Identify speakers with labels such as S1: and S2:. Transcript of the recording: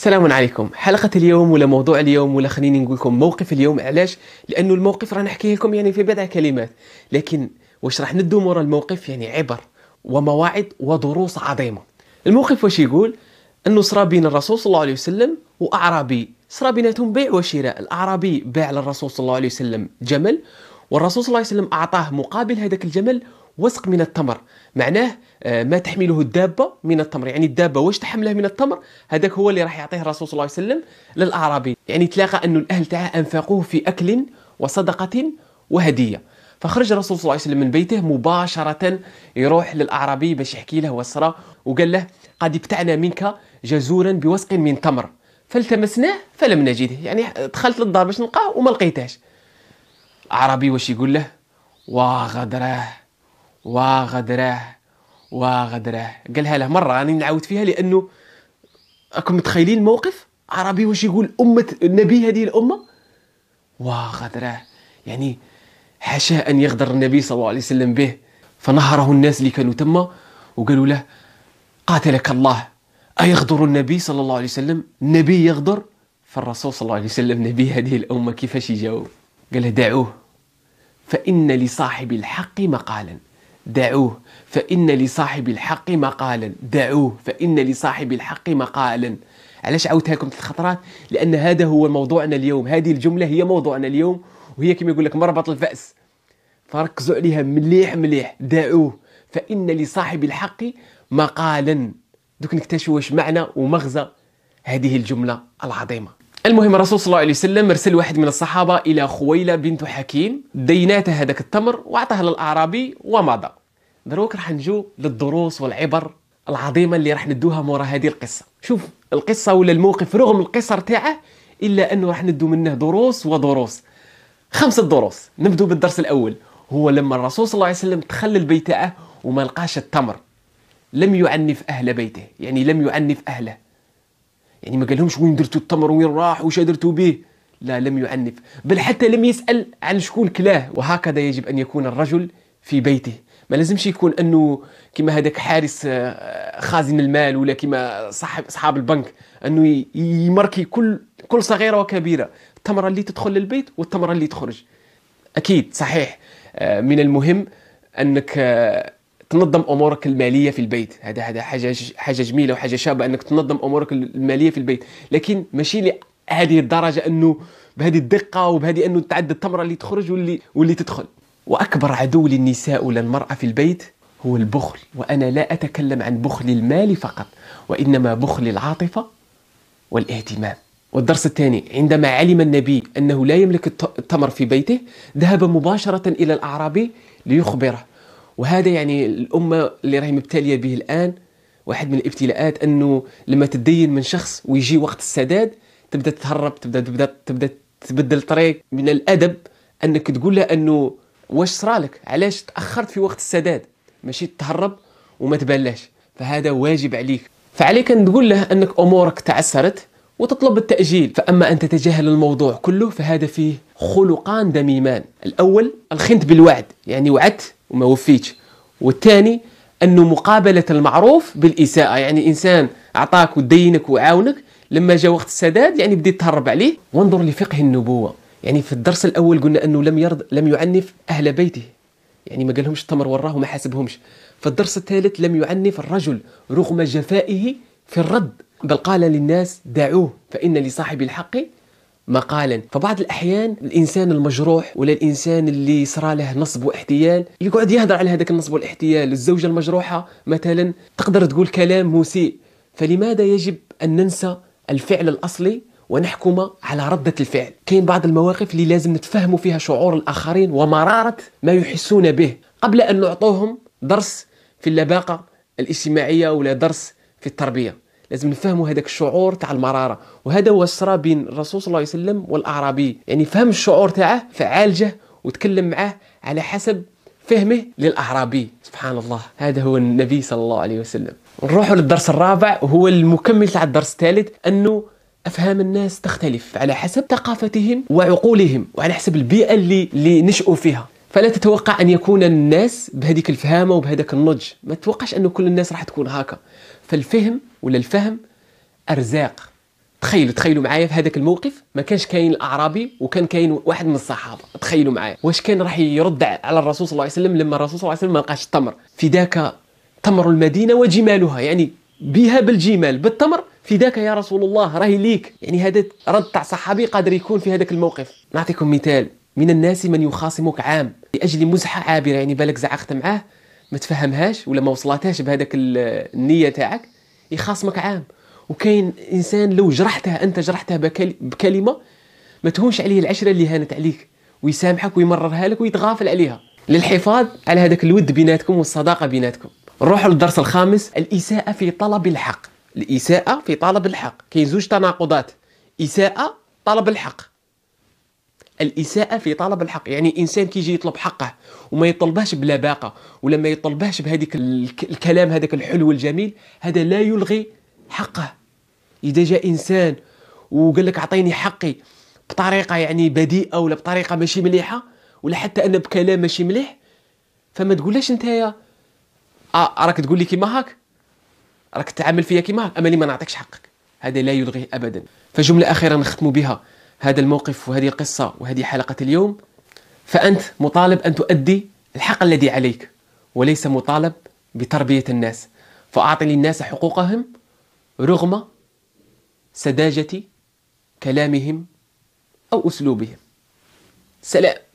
S1: السلام عليكم حلقة اليوم ولا موضوع اليوم ولا خليني نقول لكم موقف اليوم علاش لانه الموقف راه نحكيه لكم يعني في بضع كلمات لكن واش راح ندو مورا الموقف يعني عبر ومواعظ ودروس عظيمة الموقف واش يقول انه صرا بين الرسول صلى الله عليه وسلم واعرابي صرا بيناتهم بيع وشراء الاعرابي باع للرسول صلى الله عليه وسلم جمل والرسول صلى الله عليه وسلم اعطاه مقابل هذاك الجمل وسق من التمر معناه آه، ما تحمله الدابه من التمر يعني الدابه واش تحمله من التمر هذاك هو اللي راح يعطيه الرسول صلى الله عليه وسلم للاعرابي يعني تلاقى أن الاهل تاعه انفقوه في اكل وصدقه وهديه فخرج الرسول صلى الله عليه وسلم من بيته مباشره يروح للاعرابي باش يحكي له وصرا وقال له قد ابتعنا منك جزورا بوسق من تمر فالتمسناه فلم نجده يعني دخلت للدار باش نلقاه وما لقيتهش عربي واش يقول له واه غدراه وغدره وغدره قالها له مره راني نعاود فيها لانه راكم متخيلين الموقف عربي واش يقول امه النبي هذه الامه وغدره يعني حاشا ان يغدر النبي صلى الله عليه وسلم به فنهره الناس اللي كانوا تما وقالوا له قاتلك الله أيغدر النبي صلى الله عليه وسلم النبي يغدر فالرسول صلى الله عليه وسلم نبي هذه الأمة كيفاش يجاوب قال له دعوه فإن لصاحب الحق مقالا دعوه فإن لصاحب الحق مقالا دعوه فإن لصاحب الحق مقالا علاش عاودتها لكم ثلاث خطرات لأن هذا هو موضوعنا اليوم هذه الجملة هي موضوعنا اليوم وهي كما يقول لك مربط الفأس فركزوا عليها مليح مليح دعوه فإن لصاحب الحق مقالا دوك نكتشفوا واش معنى ومغزى هذه الجملة العظيمة المهم الرسول صلى الله عليه وسلم ارسل واحد من الصحابه الى خويله بنت حكيم ديناتها هذاك التمر واعطاه للاعرابي ومضى دروك راح نجو للدروس والعبر العظيمه اللي راح ندوها مورا هذه القصه شوف القصه ولا الموقف رغم القصر تاعه الا انه راح ندو منه دروس ودروس خمسه دروس نبدو بالدرس الاول هو لما الرسول صلى الله عليه وسلم دخل البيت تاعه وما لقاش التمر لم يعنف اهل بيته يعني لم يعنف اهله يعني ما قالهمش وين درتوا التمر وين راح وش درتوا به لا لم يعنف بل حتى لم يسأل عن شكون كلاه وهكذا يجب أن يكون الرجل في بيته ما لازمش يكون انه كما هذاك حارس آه، خازن المال ولا كما صاحب اصحاب البنك انه يمركي كل كل صغيره وكبيره التمره اللي تدخل للبيت والتمره اللي تخرج اكيد صحيح آه، من المهم انك آه، تنظم امورك الماليه في البيت هذا هذا حاجه حاجه جميله وحاجه شابه انك تنظم امورك الماليه في البيت لكن ماشي لهذه الدرجه انه بهذه الدقه وبهذه انه تعد التمره اللي تخرج واللي واللي تدخل واكبر عدو للنساء وللمراه في البيت هو البخل وانا لا اتكلم عن بخل المال فقط وانما بخل العاطفه والاهتمام والدرس الثاني عندما علم النبي انه لا يملك التمر في بيته ذهب مباشره الى الاعرابي ليخبره وهذا يعني الامه اللي راهي مبتليه به الان واحد من الابتلاءات انه لما تدين من شخص ويجي وقت السداد تبدا تهرب تبدا تبدا تبدا تبدل طريق من الادب انك تقول له انه واش صرالك علاش تاخرت في وقت السداد ماشي تهرب وما تبلاش فهذا واجب عليك فعليك ان تقول له انك امورك تعسرت وتطلب التأجيل فأما أن تتجاهل الموضوع كله فهذا فيه خلقان دميمان الأول الخنت بالوعد يعني وعدت وما وفيتش والثاني انه مقابله المعروف بالاساءه يعني انسان اعطاك ودينك وعاونك لما جاء وقت السداد يعني بديت تهرب عليه وانظر لفقه النبوه يعني في الدرس الاول قلنا انه لم يرض لم يعنف اهل بيته يعني ما قالهمش التمر وراه وما حاسبهمش في الدرس الثالث لم يعنف الرجل رغم جفائه في الرد بل قال للناس دعوه فان لصاحب الحق مقالا فبعض الأحيان الإنسان المجروح ولا الإنسان اللي صرا له نصب واحتيال يقعد يهضر على هذاك النصب والاحتيال الزوجة المجروحة مثلا تقدر تقول كلام مسيء فلماذا يجب أن ننسى الفعل الأصلي ونحكم على ردة الفعل كاين بعض المواقف اللي لازم نتفهموا فيها شعور الآخرين ومرارة ما يحسون به قبل أن نعطوهم درس في اللباقة الاجتماعية ولا درس في التربية لازم نفهموا هذاك الشعور تاع المراره وهذا هو الصرا بين الرسول صلى الله عليه وسلم والاعرابي يعني فهم الشعور تاعه فعالجه وتكلم معاه على حسب فهمه للاعرابي سبحان الله هذا هو النبي صلى الله عليه وسلم نروحوا للدرس الرابع وهو المكمل تاع الدرس الثالث انه افهام الناس تختلف على حسب ثقافتهم وعقولهم وعلى حسب البيئه اللي اللي نشأوا فيها فلا تتوقع ان يكون الناس بهذيك الفهامه وبهذاك النضج ما تتوقعش انه كل الناس راح تكون هكا فالفهم ولا الفهم ارزاق تخيلوا تخيلوا معايا في هذاك الموقف ما كانش كاين الاعرابي وكان كاين واحد من الصحابه تخيلوا معايا واش كان راح يرد على الرسول صلى الله عليه وسلم لما الرسول صلى الله عليه وسلم ما لقاش التمر فداك تمر المدينه وجمالها يعني بها بالجمال بالتمر فداك يا رسول الله راهي ليك يعني هذا رد تاع صحابي قادر يكون في هذاك الموقف نعطيكم مثال من الناس من يخاصمك عام لاجل مزحه عابره يعني بالك زعقت معاه ما تفهمهاش ولا ما وصلتهاش بهذاك النيه تاعك يخاصمك عام وكاين انسان لو جرحته انت جرحته بكلمه ما تهونش عليه العشره اللي هانت عليك ويسامحك ويمررها لك ويتغافل عليها للحفاظ على هذاك الود بيناتكم والصداقه بيناتكم نروحوا للدرس الخامس الاساءه في طلب الحق الاساءه في طلب الحق كاين زوج تناقضات اساءه طلب الحق الاساءه في طلب الحق يعني انسان كيجي يطلب حقه وما يطلبهش بلا باقه ولا ما يطلبهش بهذيك الكلام هذاك الحلو الجميل هذا لا يلغي حقه اذا جاء انسان وقال لك اعطيني حقي بطريقه يعني بديئه ولا بطريقه ماشي مليحه ولا حتى انا بكلام ماشي مليح فما تقولهاش انت يا آه راك تقول لي كيما هاك راك تعامل فيا كيما هاك اما لي ما نعطيكش حقك هذا لا يلغي ابدا فجمله اخيره نختم بها هذا الموقف وهذه القصة وهذه حلقة اليوم فأنت مطالب أن تؤدي الحق الذي عليك وليس مطالب بتربية الناس فأعطي للناس حقوقهم رغم سذاجة كلامهم أو أسلوبهم سلام